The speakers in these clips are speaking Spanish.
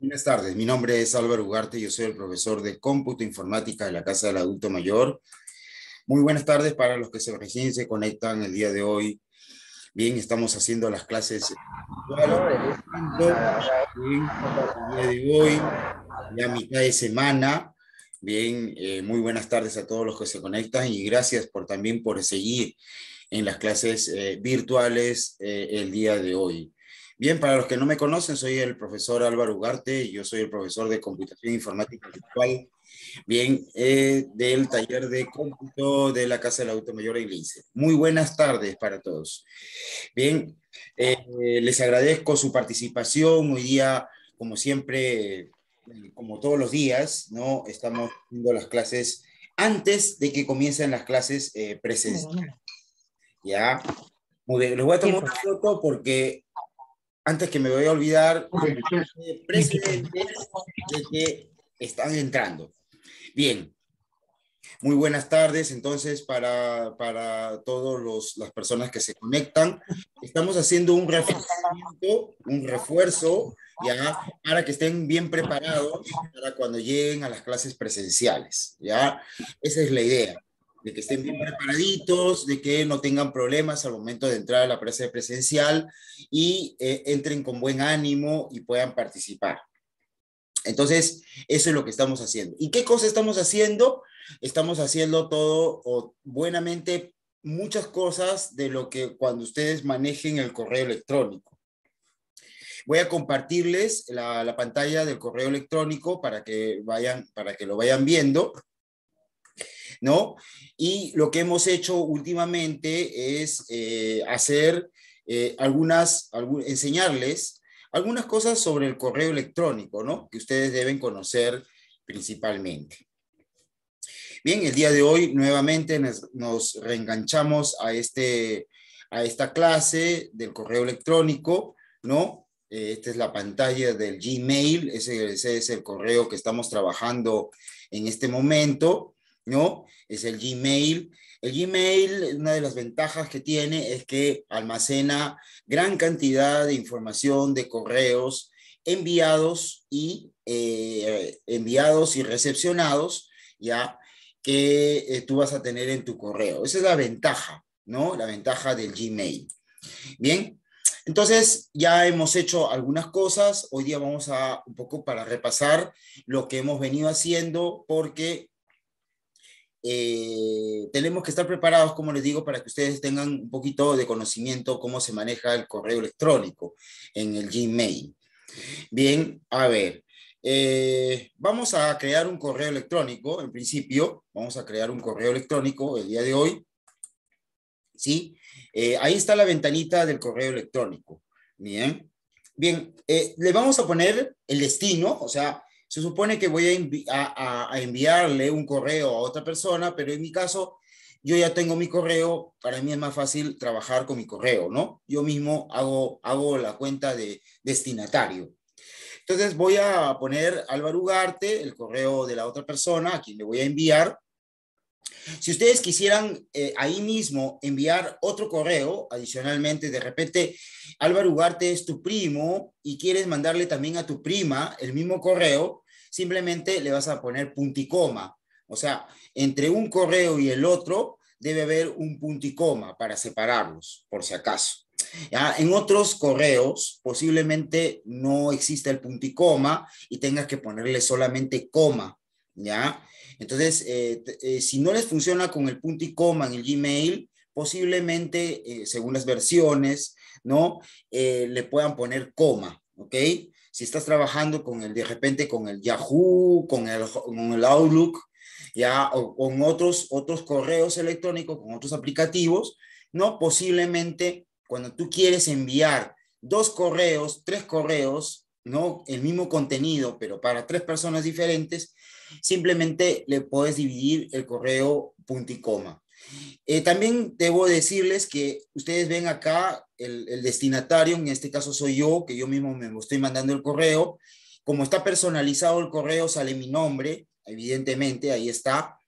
Buenas tardes, mi nombre es Álvaro Ugarte, yo soy el profesor de cómputo informática de la Casa del Adulto Mayor. Muy buenas tardes para los que se recién se conectan el día de hoy. Bien, estamos haciendo las clases el día de hoy, ya mitad de semana. Bien, eh, muy buenas tardes a todos los que se conectan y gracias por también por seguir en las clases eh, virtuales eh, el día de hoy. Bien, para los que no me conocen, soy el profesor Álvaro Ugarte, yo soy el profesor de Computación Informática Virtual, bien, eh, del taller de cómputo de la Casa de la Mayor y Muy buenas tardes para todos. Bien, eh, eh, les agradezco su participación. Hoy día, como siempre, como todos los días, ¿no? Estamos haciendo las clases antes de que comiencen las clases presenciales. ¿Ya? Muy les voy a tomar un minuto porque antes que me voy a olvidar, ah, que están entrando. Bien, muy buenas tardes entonces para, para todas las personas que se conectan. Estamos haciendo un refuerzo, un refuerzo ya, para que estén bien preparados para cuando lleguen a las clases presenciales. ¿ya? Esa es la idea de que estén bien preparaditos, de que no tengan problemas al momento de entrar a la clase presencial y eh, entren con buen ánimo y puedan participar. Entonces, eso es lo que estamos haciendo. ¿Y qué cosa estamos haciendo? Estamos haciendo todo o buenamente muchas cosas de lo que cuando ustedes manejen el correo electrónico. Voy a compartirles la, pantalla del correo electrónico para que, vayan, para que lo vayan viendo. ¿no? Y lo que hemos hecho últimamente es eh, hacer eh, algunas, enseñarles algunas cosas sobre el correo electrónico, ¿no? Que ustedes deben conocer principalmente. Bien, el día de hoy nuevamente nos, reenganchamos a, este, a esta clase del correo electrónico, ¿no? Eh, esta es la pantalla del Gmail, ese, es el correo que estamos trabajando en este momento. ¿no? Es el Gmail. El Gmail, una de las ventajas que tiene es que almacena gran cantidad de información, de correos enviados y, eh, enviados y recepcionados, ¿ya? Que eh, tú vas a tener en tu correo. Esa es la ventaja, ¿no? La ventaja del Gmail. Bien, entonces, ya hemos hecho algunas cosas. Hoy día vamos a un poco para repasar lo que hemos venido haciendo porque eh, tenemos que estar preparados, como les digo, para que ustedes tengan un poquito de conocimiento cómo se maneja el correo electrónico en el Gmail. Bien, a ver, eh, vamos a crear un correo electrónico, en principio, vamos a crear un correo electrónico el día de hoy. ¿Sí? Eh, ahí está la ventanita del correo electrónico. Bien, bien, le vamos a poner el destino, o sea, se supone que voy a, enviarle un correo a otra persona, pero en mi caso, yo ya tengo mi correo, para mí es más fácil trabajar con mi correo, ¿no? Yo mismo hago, hago la cuenta de destinatario. Entonces voy a poner Álvaro Ugarte, el correo de la otra persona a quien le voy a enviar, si ustedes quisieran eh, ahí mismo enviar otro correo, adicionalmente, de repente Álvaro Ugarte es tu primo y quieres mandarle también a tu prima el mismo correo, simplemente le vas a poner punticoma. O sea, entre un correo y el otro debe haber un punticoma para separarlos, por si acaso. En otros correos posiblemente no exista el punticoma y coma y tengas que ponerle solamente coma, ¿ya? Entonces, eh, eh, si no les funciona con el punto y coma en el Gmail, posiblemente, eh, según las versiones, ¿no? le puedan poner coma, ¿ok? Si estás trabajando con el, de repente, con el Yahoo, con el, Outlook, ya, o con otros, otros correos electrónicos, con otros aplicativos, ¿no? Posiblemente, cuando tú quieres enviar dos correos, tres correos, ¿no? El mismo contenido, pero para tres personas diferentes, simplemente le puedes dividir el correo punto y coma. Eh, también debo decirles que ustedes ven acá el, destinatario, en este caso soy yo, que yo mismo me estoy mandando el correo. Como está personalizado el correo, sale mi nombre, evidentemente, ahí está,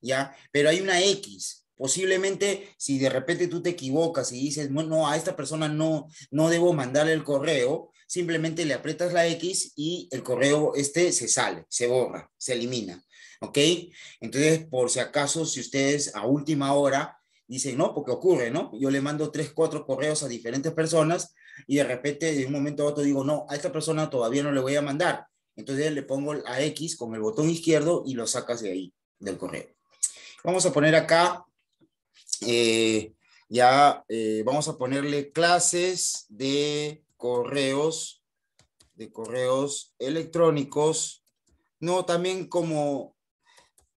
¿ya? Pero hay una X. Posiblemente, si de repente tú te equivocas y dices, bueno, no, a esta persona no, no debo mandarle el correo, simplemente le aprietas la X y el correo este se sale, se borra, se elimina. ¿Ok? Entonces, por si acaso, si ustedes a última hora dicen, no, porque ocurre, ¿no? Yo le mando tres, cuatro correos a diferentes personas y de repente, de un momento a otro, digo, no, a esta persona todavía no le voy a mandar. Entonces le pongo a X con el botón izquierdo y lo sacas de ahí, del correo. Vamos a poner acá, eh, ya eh, vamos a ponerle clases de correos, de correos electrónicos, no también como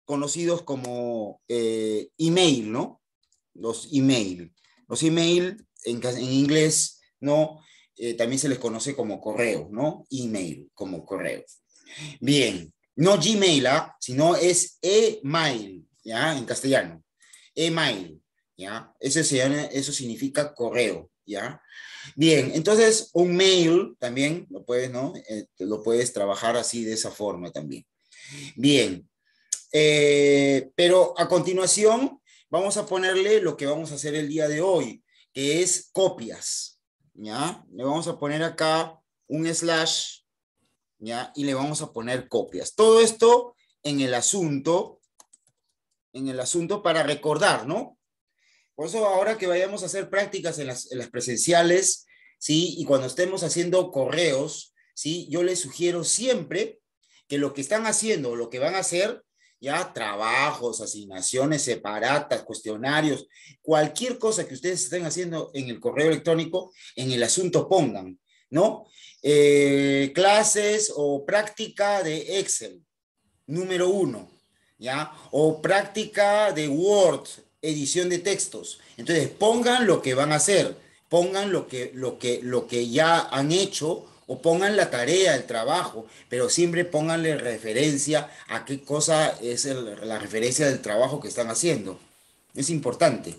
conocidos como eh, email, ¿no? Los email. Los email en, en inglés, ¿no? Eh, también se les conoce como correo, ¿no? Email, como correo. Bien, no Gmail, ¿ah? sino es email, ¿ya? En castellano. Email, ¿ya? eso significa correo. ¿ya? Bien, entonces un mail también lo puedes, ¿no? Eh, lo puedes trabajar así de esa forma también. Bien, eh, pero a continuación vamos a ponerle lo que vamos a hacer el día de hoy, que es copias, ¿ya? Le vamos a poner acá un slash, ¿ya? Y le vamos a poner copias. Todo esto en el asunto, en el asunto para recordar, ¿no? Por eso ahora que vayamos a hacer prácticas en las, presenciales, ¿sí? Y cuando estemos haciendo correos, ¿sí? Yo les sugiero siempre que lo que están haciendo, lo que van a hacer, ya trabajos, asignaciones separatas, cuestionarios, cualquier cosa que ustedes estén haciendo en el correo electrónico, en el asunto pongan, ¿no? Eh, clases o práctica de Excel, número uno, ¿ya? O práctica de Word, edición de textos. Entonces, pongan lo que van a hacer, pongan lo que, lo que, lo que ya han hecho o pongan la tarea, el trabajo, pero siempre pónganle referencia a qué cosa es la referencia del trabajo que están haciendo. Es importante,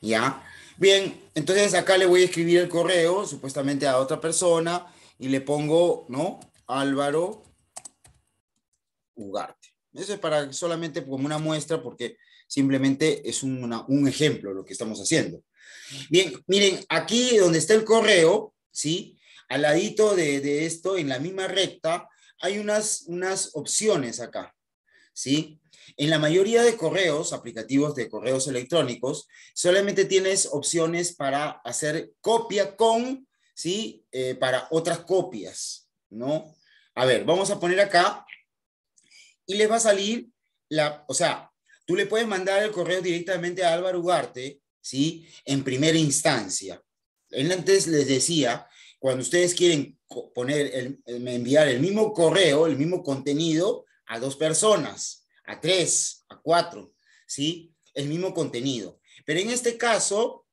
¿ya? Bien, entonces acá le voy a escribir el correo, supuestamente a otra persona, y le pongo, ¿no? Álvaro Ugarte. Eso es para solamente como una muestra, porque Simplemente es un ejemplo lo que estamos haciendo. Bien, miren, aquí donde está el correo, ¿sí? Al ladito de, esto, en la misma recta, hay unas, unas opciones acá, ¿sí? En la mayoría de correos, aplicativos de correos electrónicos, solamente tienes opciones para hacer copia con, ¿sí? Eh, para otras copias, ¿no? A ver, vamos a poner acá y les va a salir la, o sea, Tú le puedes mandar el correo directamente a Álvaro Ugarte, ¿sí? En primera instancia. Él antes les decía, cuando ustedes quieren poner el, enviar el mismo correo, el mismo contenido a dos personas, a tres, a cuatro, ¿sí? El mismo contenido. Pero en este caso,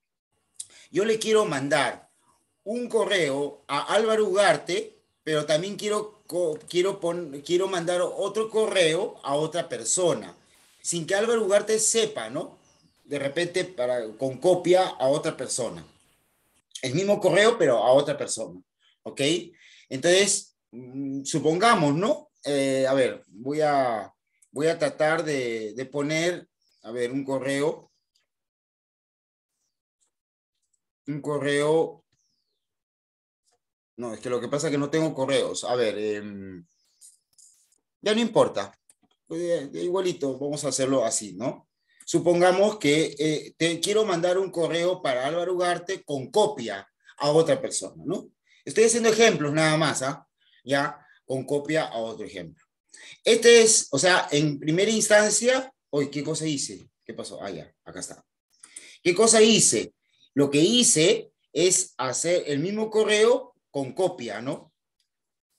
yo le quiero mandar un correo a Álvaro Ugarte, pero también quiero, quiero, quiero mandar otro correo a otra persona sin que Álvaro Ugarte sepa, ¿no? De repente para, con copia a otra persona. El mismo correo, pero a otra persona. ¿Ok? Entonces, mm, supongamos, ¿no? Eh, a ver, voy a, voy a tratar de, poner, a ver, un correo. Un correo. No, es que lo que pasa es que no tengo correos. A ver, em, ya no importa. Pues, eh, igualito, vamos a hacerlo así, ¿no? Supongamos que eh, te quiero mandar un correo para Álvaro Ugarte con copia a otra persona, ¿no? Estoy haciendo ejemplos nada más, ¿ah? Ya, con copia a otro ejemplo. Este es, o sea, en primera instancia, hoy, ¿qué cosa hice? ¿Qué pasó? Ah, ya, acá está. ¿Qué cosa hice? Lo que hice es hacer el mismo correo con copia, ¿no?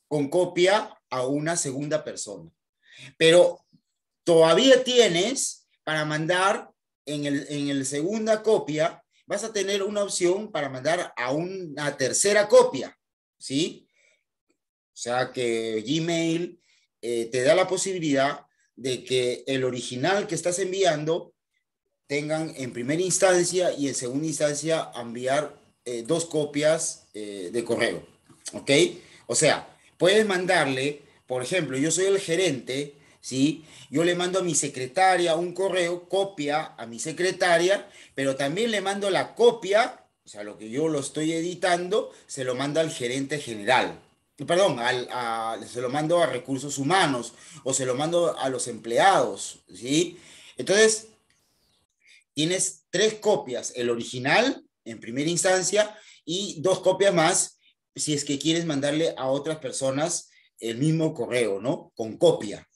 Con copia a una segunda persona. Pero todavía tienes para mandar en el, la segunda copia, vas a tener una opción para mandar a una tercera copia, ¿sí? O sea que Gmail eh, te da la posibilidad de que el original que estás enviando tengan en primera instancia y en segunda instancia enviar eh, dos copias eh, de correo, ¿ok? O sea, puedes mandarle, por ejemplo, yo soy el gerente, ¿sí? Yo le mando a mi secretaria un correo, copia a mi secretaria, pero también le mando la copia, o sea, lo que yo lo estoy editando, se lo mando al gerente general, perdón, se lo mando a recursos humanos o se lo mando a los empleados, ¿sí? Entonces, tienes tres copias, el original en primera instancia y dos copias más si es que quieres mandarle a otras personas el mismo correo, ¿no? Con copia,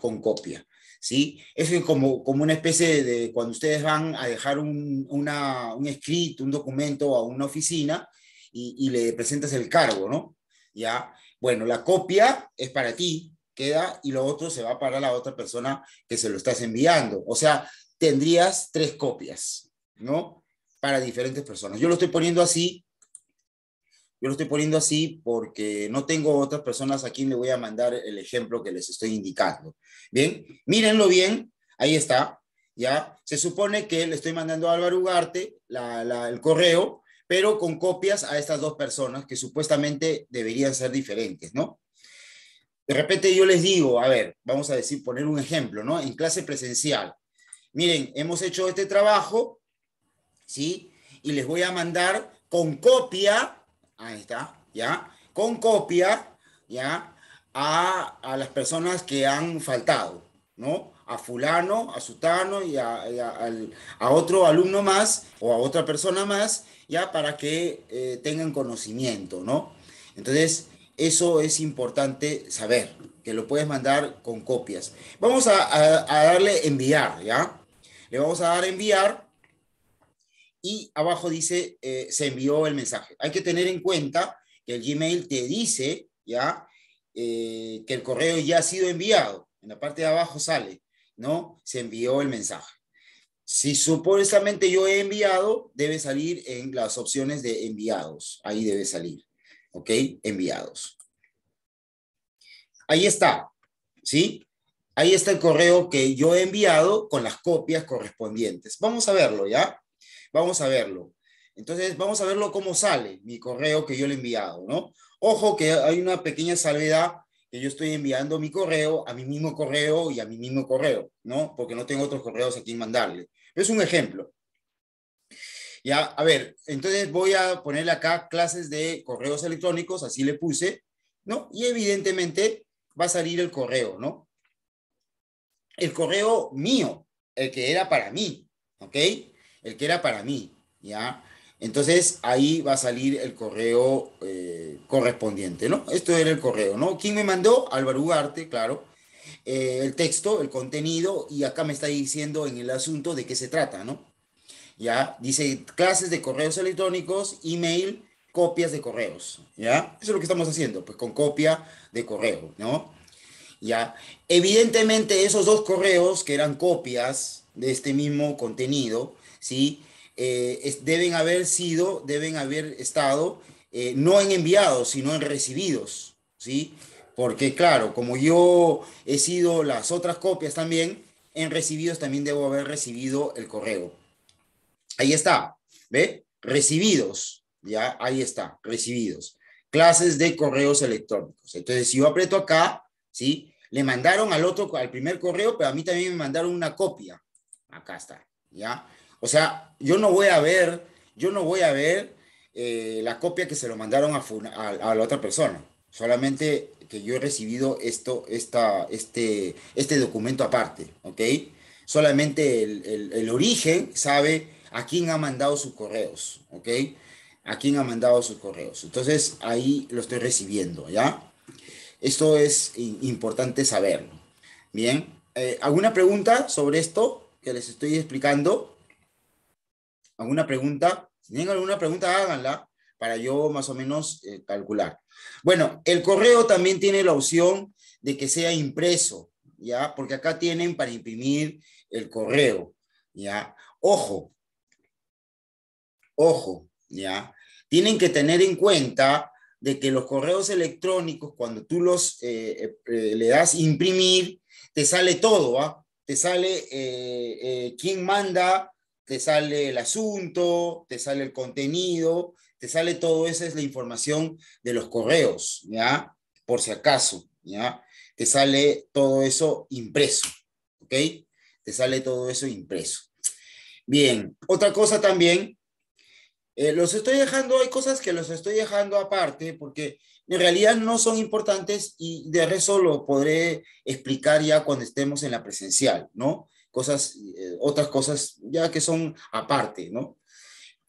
con copia. ¿sí? es como, como una especie de, cuando ustedes van a dejar un, un, escrito, un documento a una oficina y, y le presentas el cargo, ¿no? ¿Ya? Bueno, la copia es para ti, queda, y lo otro se va para la otra persona que se lo estás enviando. O sea, tendrías tres copias, ¿no? Para diferentes personas. Yo lo estoy poniendo así yo lo estoy poniendo así porque no tengo otras personas a quien le voy a mandar el ejemplo que les estoy indicando. Bien, mírenlo bien, ahí está, ya. Se supone que le estoy mandando a Álvaro Ugarte el correo, pero con copias a estas dos personas que supuestamente deberían ser diferentes, ¿no? De repente yo les digo, a ver, vamos a decir, poner un ejemplo, ¿no? En clase presencial. Miren, hemos hecho este trabajo, ¿sí? Y les voy a mandar con copia ahí está, ¿ya? Con copia, ¿ya? A, las personas que han faltado, ¿no? A fulano, a sutano y, a, a, otro alumno más o a otra persona más, ¿ya? Para que eh, tengan conocimiento, ¿no? Entonces, eso es importante saber, que lo puedes mandar con copias. Vamos a, darle enviar, ¿ya? Le vamos a dar enviar y abajo dice, eh, se envió el mensaje. Hay que tener en cuenta que el Gmail te dice, ¿ya? Eh, que el correo ya ha sido enviado. En la parte de abajo sale, ¿no? Se envió el mensaje. Si supuestamente yo he enviado, debe salir en las opciones de enviados. Ahí debe salir. ¿Ok? Enviados. Ahí está. ¿Sí? Ahí está el correo que yo he enviado con las copias correspondientes. Vamos a verlo, ¿ya? Vamos a verlo. Entonces, vamos a verlo cómo sale mi correo que yo le he enviado, ¿no? Ojo que hay una pequeña salvedad que yo estoy enviando mi correo a mi mismo correo y a mi mismo correo, ¿no? Porque no tengo otros correos a quien mandarle. Es un ejemplo. Ya, a ver, entonces voy a ponerle acá clases de correos electrónicos, así le puse, ¿no? Y evidentemente va a salir el correo, ¿no? El correo mío, el que era para mí, ¿ok? el que era para mí, ¿ya? Entonces ahí va a salir el correo eh, correspondiente, ¿no? Esto era el correo, ¿no? ¿Quién me mandó? Álvaro Ugarte, claro. Eh, el texto, el contenido, y acá me está diciendo en el asunto de qué se trata, ¿no? Ya, dice clases de correos electrónicos, email, copias de correos, ¿ya? Eso es lo que estamos haciendo, pues con copia de correo, ¿no? Ya, evidentemente esos dos correos que eran copias de este mismo contenido, ¿sí? Eh, deben haber sido, deben haber estado eh, no en enviados, sino en recibidos, ¿sí? Porque claro, como yo he sido las otras copias también, en recibidos también debo haber recibido el correo. Ahí está, ¿ve? Recibidos, ya, ahí está, recibidos. Clases de correos electrónicos. Entonces, si yo aprieto acá, ¿sí? Le mandaron al otro, al primer correo, pero a mí también me mandaron una copia. Acá está, ¿ya? O sea, yo no voy a ver, yo no voy a ver eh, la copia que se lo mandaron a, la otra persona. Solamente que yo he recibido esto, esta, este, este documento aparte, ¿ok? Solamente el, origen sabe a quién ha mandado sus correos, ¿ok? A quién ha mandado sus correos. Entonces ahí lo estoy recibiendo, ¿ya? Esto es importante saberlo. Bien, eh, ¿alguna pregunta sobre esto que les estoy explicando? alguna pregunta? Si tienen alguna pregunta, háganla para yo más o menos eh, calcular. Bueno, el correo también tiene la opción de que sea impreso, ¿ya? Porque acá tienen para imprimir el correo, ¿ya? Ojo, ojo, ¿ya? Tienen que tener en cuenta de que los correos electrónicos, cuando tú los eh, eh, le das imprimir, te sale todo, ¿ah? Te sale quién manda te sale el asunto, te sale el contenido, te sale todo eso, es la información de los correos, ¿ya? Por si acaso, ¿ya? Te sale todo eso impreso, ¿ok? Te sale todo eso impreso. Bien, otra cosa también, eh, los estoy dejando, hay cosas que los estoy dejando aparte porque en realidad no son importantes y de resto lo podré explicar ya cuando estemos en la presencial, ¿no? cosas, eh, otras cosas ya que son aparte, ¿no?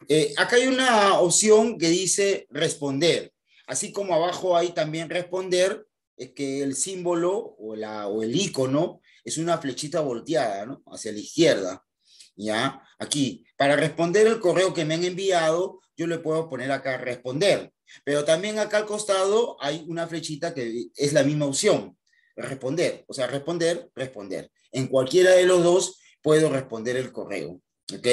Eh, acá hay una opción que dice responder, así como abajo hay también responder, es que el símbolo o, la, o el icono es una flechita volteada, ¿no? Hacia la izquierda, ¿ya? Aquí, para responder el correo que me han enviado, yo le puedo poner acá responder, pero también acá al costado hay una flechita que es la misma opción, responder. O sea, responder, responder. En cualquiera de los dos puedo responder el correo. ¿Ok?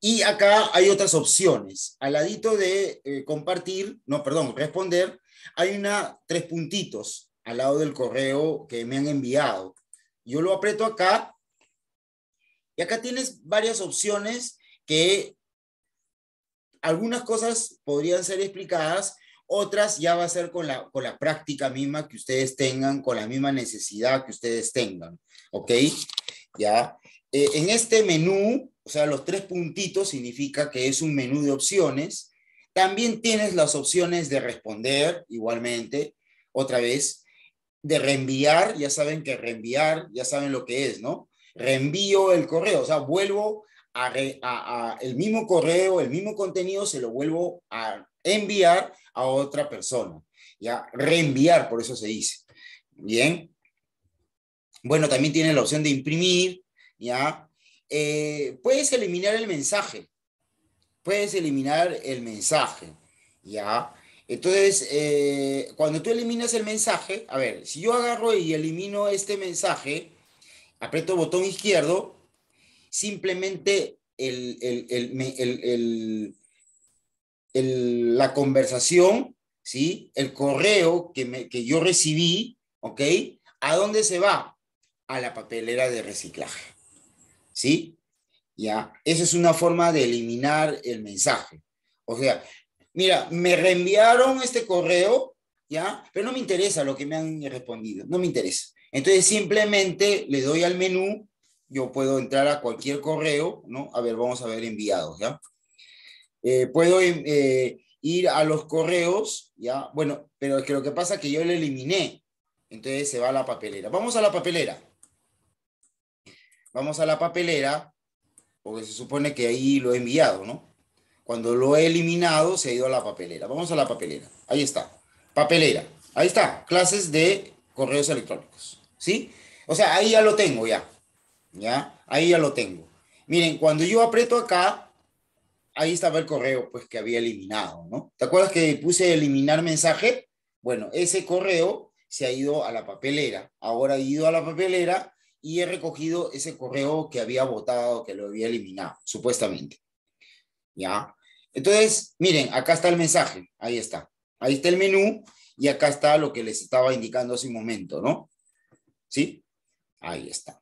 Y acá hay otras opciones. Al ladito de eh, compartir, no, perdón, responder, hay una, tres puntitos al lado del correo que me han enviado. Yo lo aprieto acá y acá tienes varias opciones que algunas cosas podrían ser explicadas, otras ya va a ser con la, práctica misma que ustedes tengan, con la misma necesidad que ustedes tengan. ¿Ok? Ya. Eh, en este menú, o sea, los tres puntitos significa que es un menú de opciones. También tienes las opciones de responder, igualmente, otra vez, de reenviar, ya saben que reenviar, ya saben lo que es, ¿no? Reenvío el correo, o sea, vuelvo a, a el mismo correo, el mismo contenido, se lo vuelvo a enviar a otra persona, ya reenviar, por eso se dice. Bien. Bueno, también tiene la opción de imprimir, ya. Eh, puedes eliminar el mensaje. Puedes eliminar el mensaje, ya. Entonces, eh, cuando tú eliminas el mensaje, a ver, si yo agarro y elimino este mensaje, aprieto el botón izquierdo, simplemente el la conversación, ¿sí? El correo que, me, que yo recibí, ¿ok? ¿A dónde se va? A la papelera de reciclaje, ¿sí? Ya, esa es una forma de eliminar el mensaje. O sea, mira, me reenviaron este correo, ¿ya? Pero no me interesa lo que me han respondido, no me interesa. Entonces simplemente le doy al menú, yo puedo entrar a cualquier correo, ¿no? A ver, vamos a ver enviados, ¿ya? Eh, puedo em, eh, ir a los correos, ¿ya? Bueno, pero que lo que pasa es que yo lo eliminé. Entonces se va a la papelera. Vamos a la papelera. Vamos a la papelera, porque se supone que ahí lo he enviado, ¿no? Cuando lo he eliminado, se ha ido a la papelera. Vamos a la papelera. Ahí está. Papelera. Ahí está. Clases de correos electrónicos. ¿Sí? O sea, ahí ya lo tengo ya. ¿Ya? Ahí ya lo tengo. Miren, cuando yo aprieto acá, ahí estaba el correo pues que había eliminado, ¿no? ¿Te acuerdas que puse eliminar mensaje? Bueno, ese correo se ha ido a la papelera. Ahora he ido a la papelera y he recogido ese correo que había votado, que lo había eliminado, supuestamente. ¿Ya? Entonces, miren, acá está el mensaje, ahí está. Ahí está el menú y acá está lo que les estaba indicando hace un momento, ¿no? ¿Sí? Ahí está.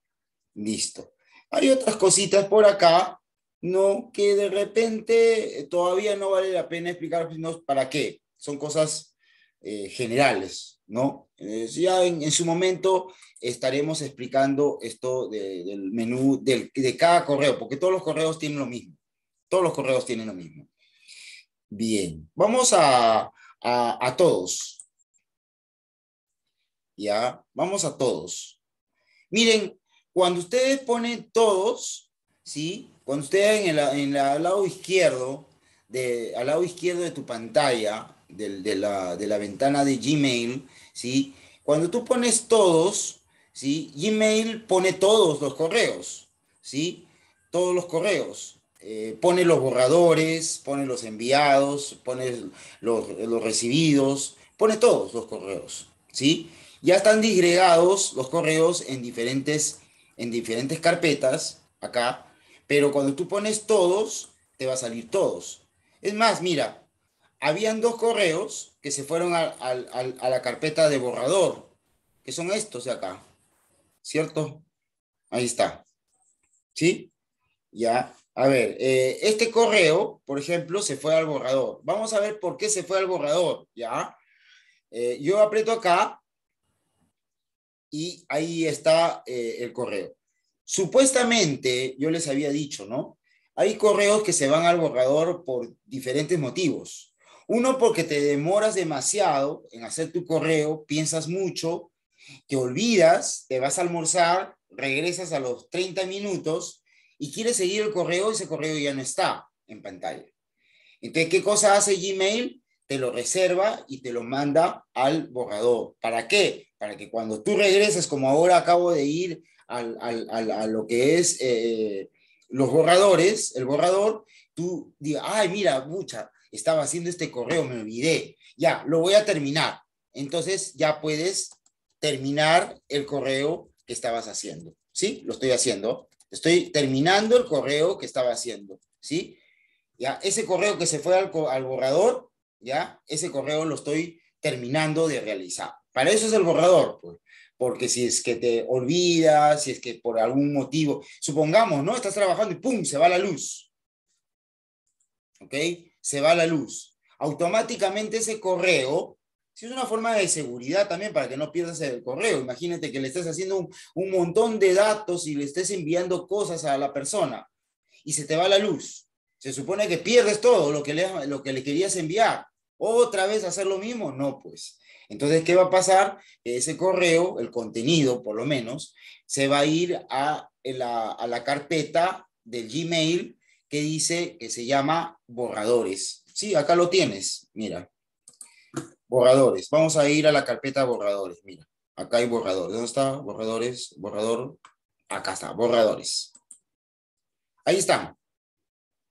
Listo. Hay otras cositas por acá no, que de repente eh, todavía no vale la pena explicarnos pues, para qué. Son cosas eh, generales, ¿no? Eh, ya en, su momento estaremos explicando esto del menú de cada correo, porque todos los correos tienen lo mismo. Todos los correos tienen lo mismo. Bien, vamos a todos. Ya, vamos a todos. Miren, cuando ustedes ponen todos, ¿sí? Cuando usted, en, el, al lado izquierdo, de, al lado izquierdo de tu pantalla, de, la, ventana de Gmail, ¿sí? Cuando tú pones todos, ¿sí? Gmail pone todos los correos, ¿sí? Todos los correos. Eh, pone los borradores, pone los enviados, pone los, recibidos, pone todos los correos, ¿sí? Ya están disgregados los correos en diferentes, en diferentes carpetas, acá, pero cuando tú pones todos, te va a salir todos. Es más, mira, habían dos correos que se fueron a, la carpeta de borrador, que son estos de acá, ¿cierto? Ahí está. ¿Sí? Ya. A ver, eh, este correo, por ejemplo, se fue al borrador. Vamos a ver por qué se fue al borrador, ¿ya? Eh, yo aprieto acá y ahí está eh, el correo. Supuestamente, yo les había dicho, ¿no? Hay correos que se van al borrador por diferentes motivos. Uno, porque te demoras demasiado en hacer tu correo, piensas mucho, te olvidas, te vas a almorzar, regresas a los 30 minutos y quieres seguir el correo ese correo ya no está en pantalla. Entonces, ¿qué cosa hace Gmail? Te lo reserva y te lo manda al borrador. ¿Para qué? Para que cuando tú regreses, como ahora acabo de ir a lo que es eh, los borradores, el borrador, tú digas, ay, mira, mucha, estaba haciendo este correo, me olvidé, ya, lo voy a terminar. Entonces ya puedes terminar el correo que estabas haciendo, ¿sí? Lo estoy haciendo, estoy terminando el correo que estaba haciendo, ¿sí? Ya, ese correo que se fue al, al borrador, ya, ese correo lo estoy terminando de realizar. Para eso es el borrador, pues porque si es que te olvidas, si es que por algún motivo, supongamos, ¿no? Estás trabajando y ¡pum! se va la luz. ¿Ok? Se va la luz. Automáticamente ese correo, si es una forma de seguridad también para que no pierdas el correo, imagínate que le estás haciendo un, montón de datos y le estés enviando cosas a la persona y se te va la luz. Se supone que pierdes todo lo que lo que le querías enviar. ¿Otra vez hacer lo mismo? No, pues entonces, ¿qué va a pasar? Ese correo, el contenido por lo menos, se va a ir a la, carpeta del Gmail que dice que se llama borradores. Sí, acá lo tienes, mira. Borradores. Vamos a ir a la carpeta borradores, mira. Acá hay borradores. ¿Dónde está? Borradores, borrador. Acá está, borradores. Ahí están.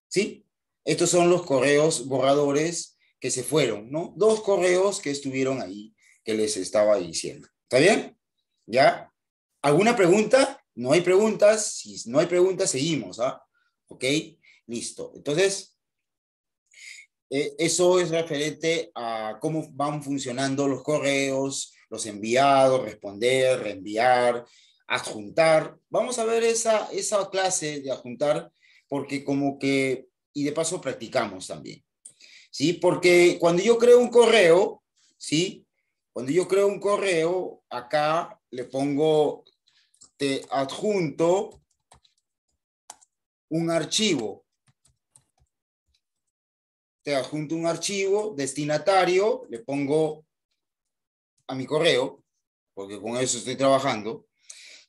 ¿Sí? Estos son los correos borradores que se fueron, ¿no? Dos correos que estuvieron ahí, que les estaba diciendo. ¿Está bien? ¿Ya? ¿Alguna pregunta? No hay preguntas. Si no hay preguntas, seguimos, ¿ah? ¿Ok? Listo. Entonces, e, eso es referente a cómo van funcionando los correos, los enviados, responder, reenviar, adjuntar. Vamos a ver esa, esa clase de adjuntar, porque como que, y de paso practicamos también. ¿sí? Porque cuando yo creo un correo, ¿sí? Cuando yo creo un correo, acá le pongo, te adjunto un archivo. Te adjunto un archivo destinatario, le pongo a mi correo, porque con eso estoy trabajando,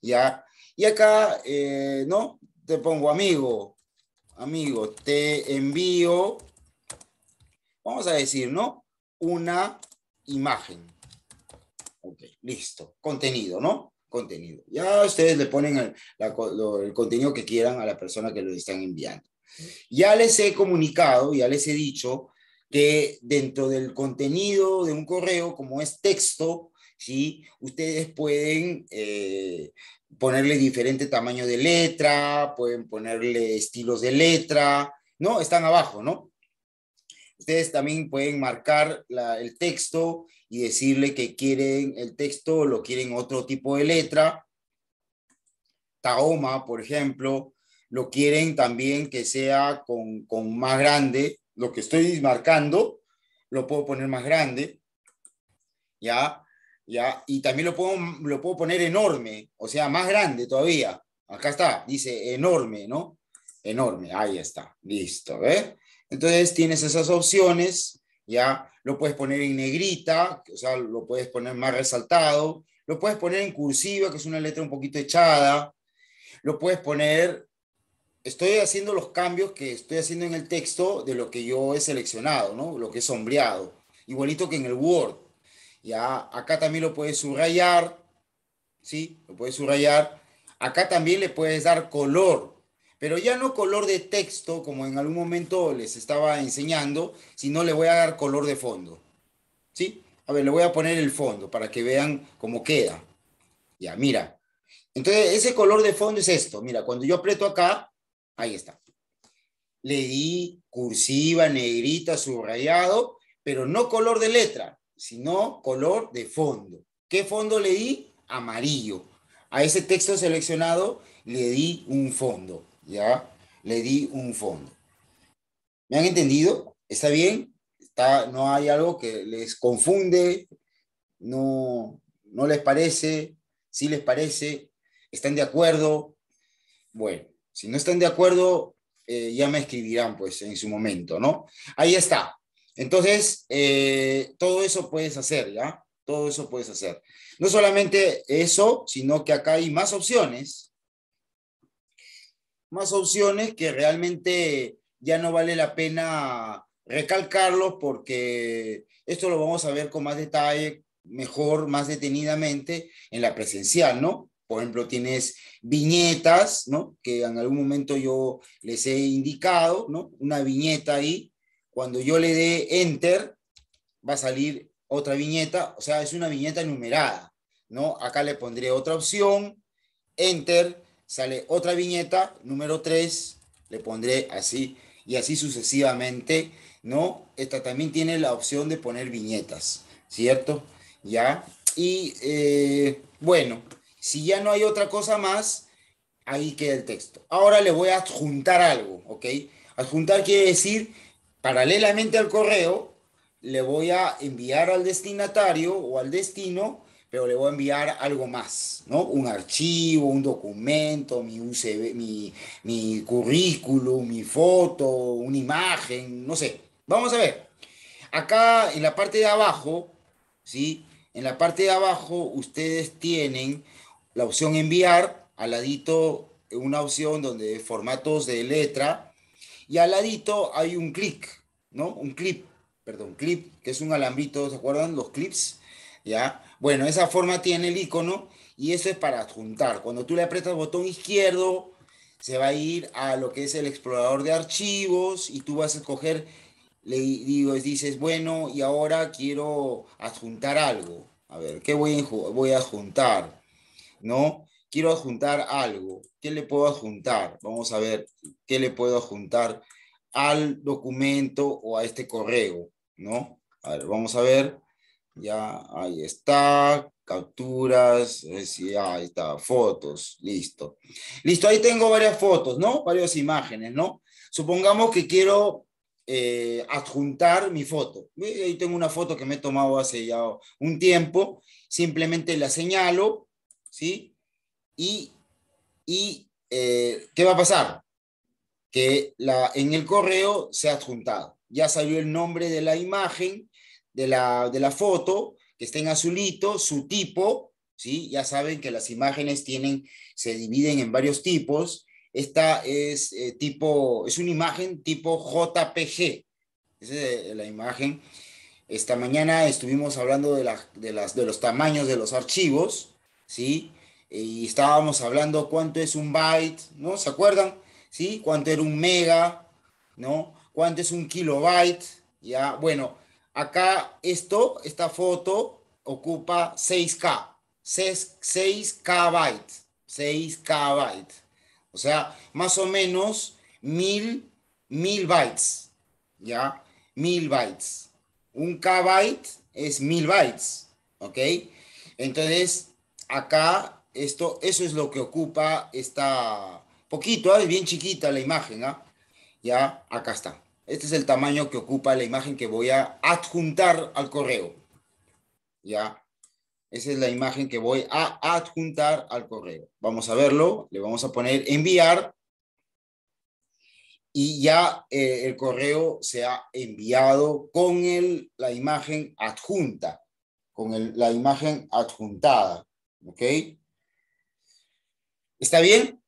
¿ya? Y acá, eh, ¿no? Te pongo amigo, amigo, te envío vamos a decir, ¿no? Una imagen. Ok, listo. Contenido, ¿no? Contenido. Ya ustedes le ponen el, contenido que quieran a la persona que lo están enviando. Ya les he comunicado, ya les he dicho que dentro del contenido de un correo, como es texto, ¿sí? ustedes pueden eh, ponerle diferente tamaño de letra, pueden ponerle estilos de letra, ¿no? Están abajo, ¿no? Ustedes también pueden marcar el texto y decirle que quieren el texto lo quieren otro tipo de letra. Taoma, por ejemplo, lo quieren también que sea con, más grande. Lo que estoy marcando lo puedo poner más grande. ¿Ya? ¿Ya? Y también lo puedo, lo puedo poner enorme, o sea, más grande todavía. Acá está, dice enorme, ¿no? enorme, ahí está, listo, ¿ves? Entonces tienes esas opciones, ya lo puedes poner en negrita, o sea, lo puedes poner más resaltado, lo puedes poner en cursiva, que es una letra un poquito echada, lo puedes poner, estoy haciendo los cambios que estoy haciendo en el texto de lo que yo he seleccionado, ¿no? Lo que he sombreado, igualito que en el Word, ya, acá también lo puedes subrayar, ¿sí? Lo puedes subrayar, acá también le puedes dar color, pero ya no color de texto, como en algún momento les estaba enseñando, sino le voy a dar color de fondo. ¿Sí? A ver, le voy a poner el fondo para que vean cómo queda. Ya, mira. Entonces, ese color de fondo es esto. Mira, cuando yo aprieto acá, ahí está. Le di cursiva, negrita, subrayado, pero no color de letra, sino color de fondo. ¿Qué fondo le di? Amarillo. A ese texto seleccionado le di un fondo. ¿ya? Le di un fondo. ¿Me han entendido? ¿Está bien? ¿No hay algo que les confunde? ¿No, no les parece? ¿Sí les parece? ¿Están de acuerdo? Bueno, si no están de acuerdo, eh, ya me escribirán pues en su momento, ¿no? Ahí está. Entonces, eh, todo eso puedes hacer, ¿ya? Todo eso puedes hacer. No solamente eso, sino que acá hay más opciones, más opciones que realmente ya no vale la pena recalcarlo porque esto lo vamos a ver con más detalle, mejor, más detenidamente en la presencial, ¿no? Por ejemplo, tienes viñetas, ¿no? Que en algún momento yo les he indicado, ¿no? Una viñeta ahí. Cuando yo le dé enter, va a salir otra viñeta, o sea, es una viñeta numerada, ¿no? Acá le pondré otra opción, enter, sale otra viñeta, número 3, le pondré así y así sucesivamente, ¿no? Esta también tiene la opción de poner viñetas, ¿cierto? ¿Ya? Y eh, bueno, si ya no hay otra cosa más, ahí queda el texto. Ahora le voy a adjuntar algo, ¿ok? Adjuntar quiere decir, paralelamente al correo, le voy a enviar al destinatario o al destino pero le voy a enviar algo más, ¿no? Un archivo, un documento, mi, UCB, mi, mi currículum, mi foto, una imagen, no sé. Vamos a ver. Acá en la parte de abajo, ¿sí? En la parte de abajo ustedes tienen la opción enviar, al ladito una opción donde formatos de letra y al ladito hay un clic, ¿no? Un clip, perdón, clip, que es un alambrito, ¿se acuerdan? Los clips, ¿ya? Bueno, esa forma tiene el icono y eso es para adjuntar. Cuando tú le aprietas botón izquierdo, se va a ir a lo que es el explorador de archivos y tú vas a escoger, le digo, dices, bueno, y ahora quiero adjuntar algo. A ver, ¿qué voy voy a adjuntar? ¿No? Quiero adjuntar algo. ¿Qué le puedo adjuntar? Vamos a ver qué le puedo adjuntar al documento o a este correo, ¿no? A ver, vamos a ver. Ya, ahí está. Capturas, eh, ahí está. Fotos, listo. Listo, ahí tengo varias fotos, ¿no? Varias imágenes, ¿no? Supongamos que quiero eh, adjuntar mi foto. Ahí tengo una foto que me he tomado hace ya un tiempo. Simplemente la señalo, ¿sí? Y, eh, ¿qué va a pasar? Que la, en el correo se ha adjuntado. Ya salió el nombre de la imagen, de la, foto, que está en azulito, su tipo, ¿sí? Ya saben que las imágenes tienen, se dividen en varios tipos. Esta es eh, tipo, es una imagen tipo JPG. Esa es eh, la imagen. Esta mañana estuvimos hablando de, de, las, de los tamaños de los archivos, ¿sí? Eh, y estábamos hablando cuánto es un byte, ¿no? ¿Se acuerdan? ¿Sí? Cuánto era un mega, ¿no? Cuánto es un kilobyte, ¿ya? Bueno, Acá esto, esta foto ocupa 6K, 6, k 6 k bytes, 6K bytes. O sea, más o menos 1000, mil bytes, ¿ya? 1000 bytes. Un K es 1000 bytes, ¿ok? Entonces, acá, esto, eso es lo que ocupa esta, poquito, ¿eh? bien chiquita la imagen, ¿ah? Ya, acá está. Este es el tamaño que ocupa la imagen que voy a adjuntar al correo. ¿Ya? Esa es la imagen que voy a adjuntar al correo. Vamos a verlo. Le vamos a poner enviar. Y ya eh, el correo se ha enviado con la imagen adjunta, con la imagen adjuntada. ¿Ok? ¿Está bien?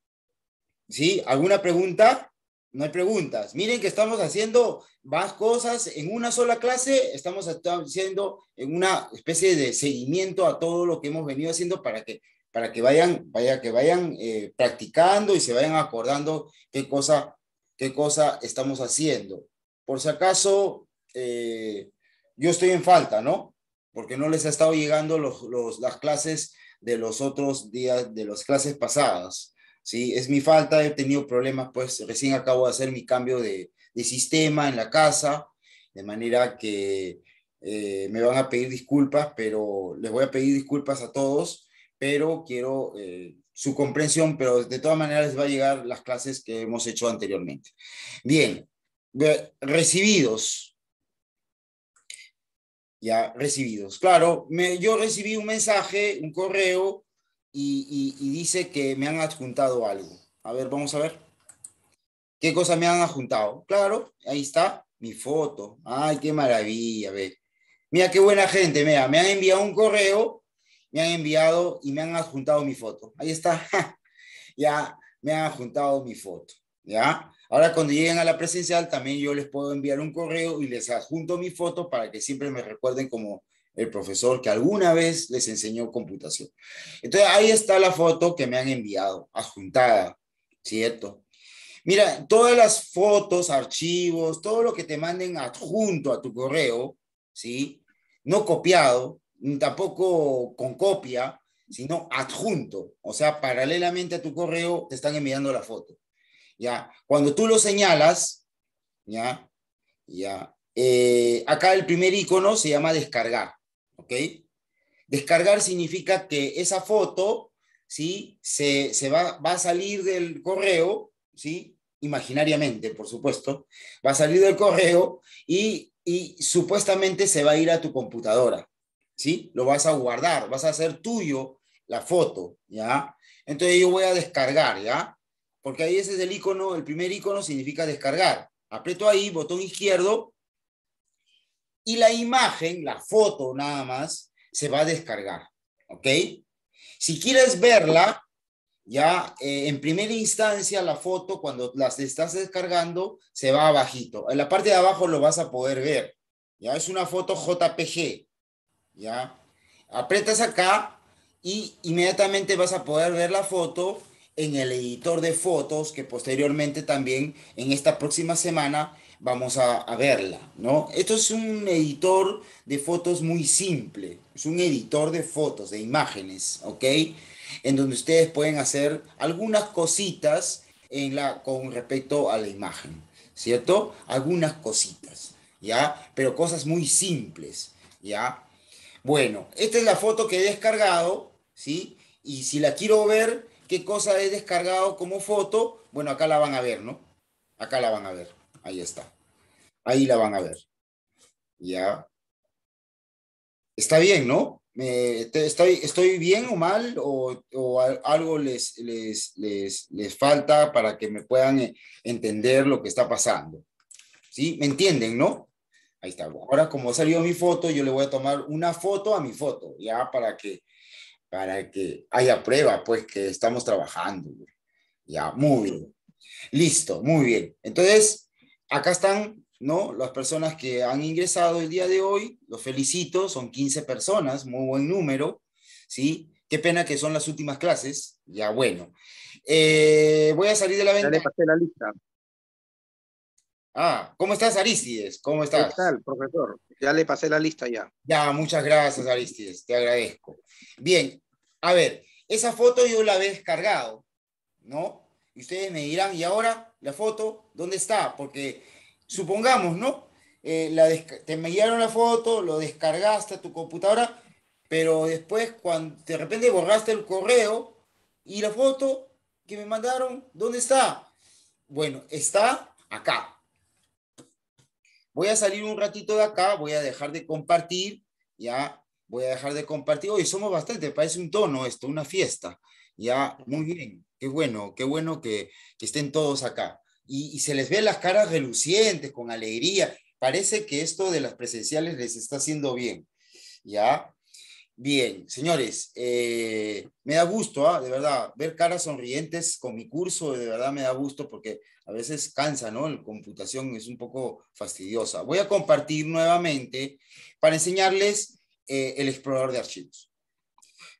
¿Sí? ¿Alguna pregunta? no hay preguntas. Miren que estamos haciendo más cosas en una sola clase, estamos haciendo en una especie de seguimiento a todo lo que hemos venido haciendo para que, para que vayan, vaya, que vayan eh, practicando y se vayan acordando qué cosa, qué cosa estamos haciendo. Por si acaso, eh, yo estoy en falta, ¿no? Porque no les ha estado llegando los, los, las clases de los otros días, de las clases pasadas. ¿sí? Es mi falta, he tenido problemas, pues recién acabo de hacer mi cambio de, sistema en la casa, de manera que eh, me van a pedir disculpas, pero les voy a pedir disculpas a todos, pero quiero eh, su comprensión, pero de todas maneras les va a llegar las clases que hemos hecho anteriormente. Bien, recibidos. Ya, recibidos. Claro, yo recibí un mensaje, un correo y, dice que me han adjuntado algo. A ver, vamos a ver. ¿Qué cosa me han adjuntado? Claro, ahí está mi foto. Ay, qué maravilla, ve. Mira qué buena gente, mira, me han enviado un correo, me han enviado y me han adjuntado mi foto. Ahí está. ya me han adjuntado mi foto, ¿ya? Ahora cuando lleguen a la presencial también yo les puedo enviar un correo y les adjunto mi foto para que siempre me recuerden como el profesor que alguna vez les enseñó computación. Entonces, ahí está la foto que me han enviado, adjuntada, ¿cierto? Mira, todas las fotos, archivos, todo lo que te manden adjunto a tu correo, ¿sí? No copiado, tampoco con copia, sino adjunto. O sea, paralelamente a tu correo te están enviando la foto. ¿Ya? Cuando tú lo señalas, ¿ya? ¿Ya? Eh, acá el primer icono se llama descargar. ¿ok? Descargar significa que esa foto, ¿sí? Se, va, va a salir del correo, ¿sí? Imaginariamente, por supuesto. Va a salir del correo y, y supuestamente se va a ir a tu computadora, ¿sí? Lo vas a guardar, vas a hacer tuyo la foto, ¿ya? Entonces yo voy a descargar, ¿ya? Porque ahí ese es el icono, el primer icono significa descargar. Apreto ahí, botón izquierdo, y la imagen, la foto nada más, se va a descargar, ¿ok? Si quieres verla, ya eh, en primera instancia la foto cuando las estás descargando se va abajito. En la parte de abajo lo vas a poder ver. Ya es una foto JPG. Ya aprietas acá y inmediatamente vas a poder ver la foto en el editor de fotos que posteriormente también en esta próxima semana vamos a, verla, ¿no? Esto es un editor de fotos muy simple, es un editor de fotos, de imágenes, ¿ok? En donde ustedes pueden hacer algunas cositas con respecto a la imagen, ¿cierto? Algunas cositas, ¿ya? Pero cosas muy simples, ¿ya? Bueno, esta es la foto que he descargado, ¿sí? Y si la quiero ver, ¿qué cosa he descargado como foto? Bueno, acá la van a ver, ¿no? Acá la van a ver. Ahí está. Ahí la van a ver. Ya. Está bien, ¿no? estoy, bien o mal? ¿O, algo les, les, falta para que me puedan eh, entender lo que está pasando? ¿Sí? ¿Me entienden, no? Ahí está. Ahora, como salió mi foto, yo le voy a tomar una foto a mi foto, ya para que, para que haya prueba, pues, que estamos trabajando. Ya, muy bien. Listo, muy bien. Entonces, acá están ¿no? Las personas que han ingresado el día de hoy, los felicito, son 15 personas, muy buen número, ¿sí? Qué pena que son las últimas clases, ya bueno. Eh, voy a salir de la venta. Ya le pasé la lista. Ah, ¿cómo estás, Aristides? ¿Cómo estás? ¿Qué tal, profesor? Ya le pasé la lista ya. Ya, muchas gracias, Aristides, te agradezco. Bien, a ver, esa foto yo la he descargado, ¿no? Y ustedes me dirán, ¿y ahora la foto dónde está? Porque supongamos, ¿no? Eh, la te enviaron la foto, lo descargaste a tu computadora, pero después cuando de repente borraste el correo y la foto que me mandaron, ¿dónde está? Bueno, está acá. Voy a salir un ratito de acá, voy a dejar de compartir, ya voy a dejar de compartir. Hoy somos bastante, parece un tono esto, una fiesta. Ya, muy bien, qué bueno, qué bueno que estén todos acá y, se les ve las caras relucientes, con alegría. Parece que esto de las presenciales les está haciendo bien. ¿Ya? Bien, señores, eh, me da gusto, ¿ah? de verdad, ver caras sonrientes con mi curso, de verdad me da gusto porque a veces cansa, ¿no? La computación es un poco fastidiosa. Voy a compartir nuevamente para enseñarles eh, el explorador de archivos.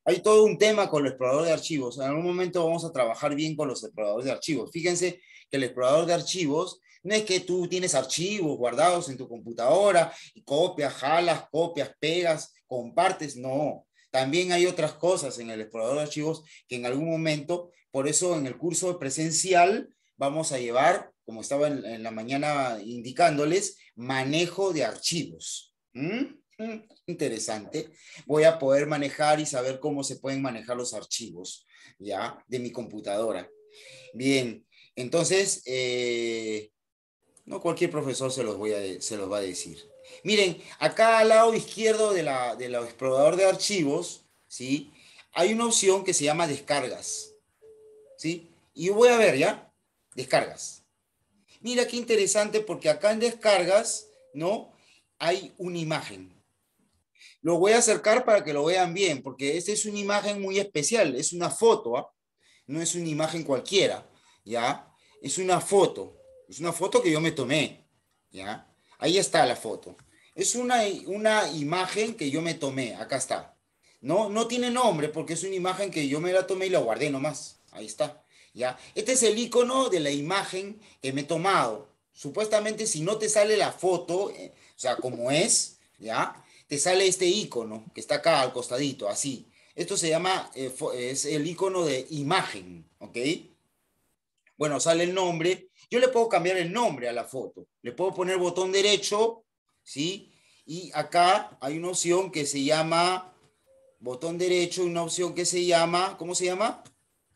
Hay todo un tema con el explorador de archivos. En algún momento vamos a trabajar bien con los exploradores de archivos. Fíjense que el explorador de archivos no es que tú tienes archivos guardados en tu computadora y copias, jalas, copias, pegas, compartes, no. También hay otras cosas en el explorador de archivos que en algún momento, por eso en el curso presencial vamos a llevar, como estaba en, la mañana indicándoles, manejo de archivos. ¿Mm? interesante, voy a poder manejar y saber cómo se pueden manejar los archivos, ¿ya? De mi computadora. Bien, entonces, eh, no cualquier profesor se los, voy se los va a decir. Miren, acá al lado izquierdo del explorador de archivos, ¿sí? hay una opción que se llama descargas. ¿sí? Y voy a ver ya, descargas. Mira qué interesante porque acá en descargas, ¿no? Hay una imagen. Lo voy a acercar para que lo vean bien, porque esta es una imagen muy especial, es una foto, ¿ah? no es una imagen cualquiera. ¿ya? Es una foto, es una foto que yo me tomé, ¿ya? Ahí está la foto. Es una, una imagen que yo me tomé, acá está. No, no tiene nombre porque es una imagen que yo me la tomé y la guardé nomás. Ahí está. ¿Ya? Este es el icono de la imagen que me he tomado. Supuestamente si no te sale la foto, eh, o sea, como es, ¿ya? Te sale este icono que está acá al costadito, así. Esto se llama, eh, es el icono de imagen, ¿ok? Bueno, sale el nombre. Yo le puedo cambiar el nombre a la foto. Le puedo poner botón derecho, ¿sí? Y acá hay una opción que se llama botón derecho, una opción que se llama, ¿cómo se llama?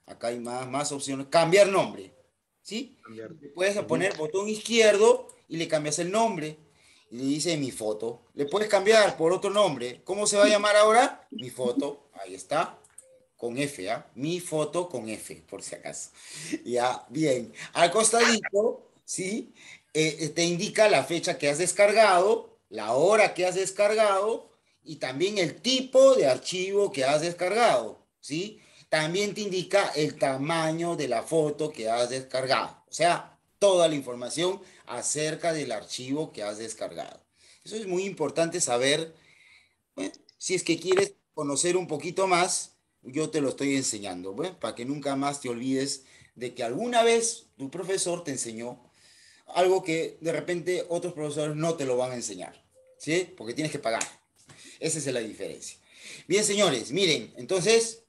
Acá hay más, más opciones. Cambiar nombre, ¿sí? Le Puedes poner botón izquierdo y le cambias el nombre. Y le dice mi foto. Le puedes cambiar por otro nombre. ¿Cómo se va a llamar ahora? Mi foto. Ahí está con F, ¿ya? ¿ah? mi foto con F, por si acaso. Ya, bien. Al costadito, ¿sí? Eh, eh, te indica la fecha que has descargado, la hora que has descargado y también el tipo de archivo que has descargado, ¿sí? También te indica el tamaño de la foto que has descargado, o sea, toda la información acerca del archivo que has descargado. Eso es muy importante saber, si es que quieres conocer un poquito más, yo te lo estoy enseñando, para que nunca más te olvides de que alguna vez tu profesor te enseñó algo que de repente otros profesores no te lo van a enseñar, ¿sí? Porque tienes que pagar. Esa es la diferencia. Bien, señores, miren, entonces,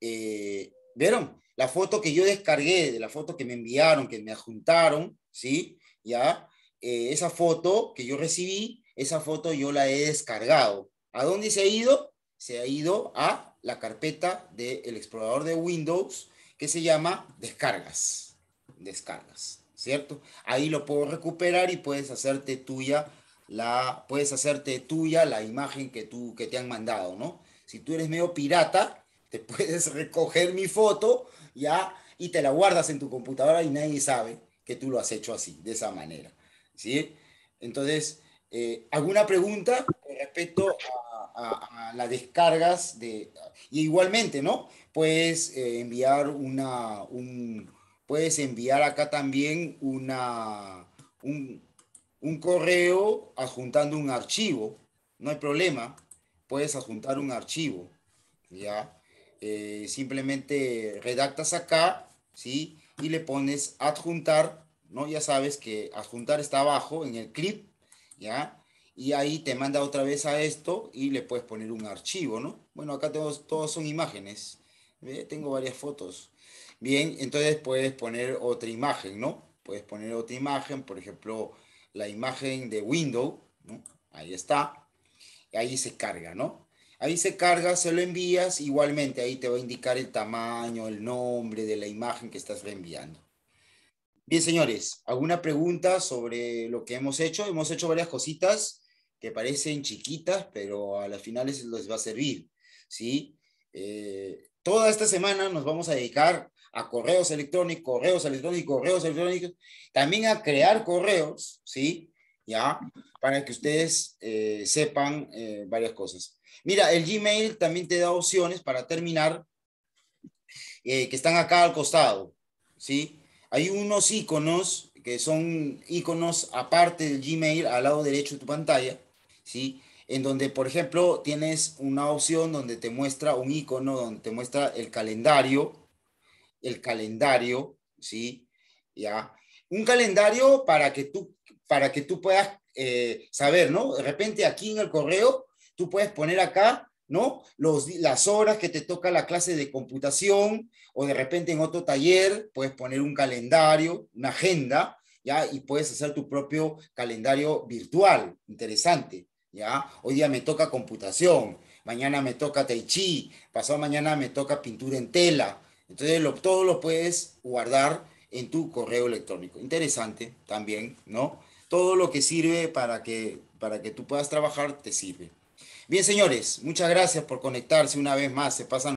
eh, ¿vieron? La foto que yo descargué, de la foto que me enviaron, que me adjuntaron, ¿sí? Ya, eh, esa foto que yo recibí, esa foto yo la he descargado. ¿A dónde se ha ido? se ha ido a la carpeta del explorador de Windows que se llama descargas. Descargas, ¿cierto? Ahí lo puedo recuperar y puedes hacerte tuya la, puedes hacerte tuya la imagen que, tú, que te han mandado, ¿no? Si tú eres medio pirata, te puedes recoger mi foto ya y te la guardas en tu computadora y nadie sabe que tú lo has hecho así, de esa manera, ¿sí? Entonces, eh, ¿alguna pregunta respecto a a, las descargas de... Y igualmente, ¿no? Puedes eh, enviar una... Un, puedes enviar acá también una, un, correo adjuntando un archivo. No hay problema. Puedes adjuntar un archivo. ¿Ya? Eh, simplemente redactas acá, ¿sí? Y le pones adjuntar, ¿no? Ya sabes que adjuntar está abajo en el clip, ¿ya? y ahí te manda otra vez a esto y le puedes poner un archivo, ¿no? Bueno, acá todos son imágenes, tengo varias fotos. Bien, entonces puedes poner otra imagen, ¿no? Puedes poner otra imagen, por ejemplo, la imagen de Windows, ¿no? Ahí está, ahí se carga, ¿no? Ahí se carga, se lo envías, igualmente ahí te va a indicar el tamaño, el nombre de la imagen que estás reenviando. Bien, señores, ¿alguna pregunta sobre lo que hemos hecho? Hemos hecho varias cositas que parecen chiquitas, pero a las finales les va a servir, ¿sí? Eh, toda esta semana nos vamos a dedicar a correos electrónicos, correos electrónicos, correos electrónicos, también a crear correos, ¿sí? Ya, para que ustedes eh, sepan eh, varias cosas. Mira, el Gmail también te da opciones para terminar, que están acá al costado, ¿sí? Hay unos iconos que son iconos aparte del Gmail al lado derecho de tu pantalla, ¿sí? En donde, por ejemplo, tienes una opción donde te muestra un icono, donde te muestra el calendario, el calendario, ¿sí? Ya. Un calendario para que tú, para que tú puedas eh, saber, ¿no? De repente aquí en el correo, tú puedes poner acá, ¿no? Los, las horas que te toca la clase de computación o de repente en otro taller puedes poner un calendario, una agenda, ¿ya? Y puedes hacer tu propio calendario virtual, interesante, ¿ya? Hoy día me toca computación, mañana me toca tai chi, pasado mañana me toca pintura en tela. Entonces, todo lo puedes guardar en tu correo electrónico. Interesante también, ¿no? Todo lo que sirve para que, para que tú puedas trabajar te sirve. Bien, señores, muchas gracias por conectarse una vez más. Se pasan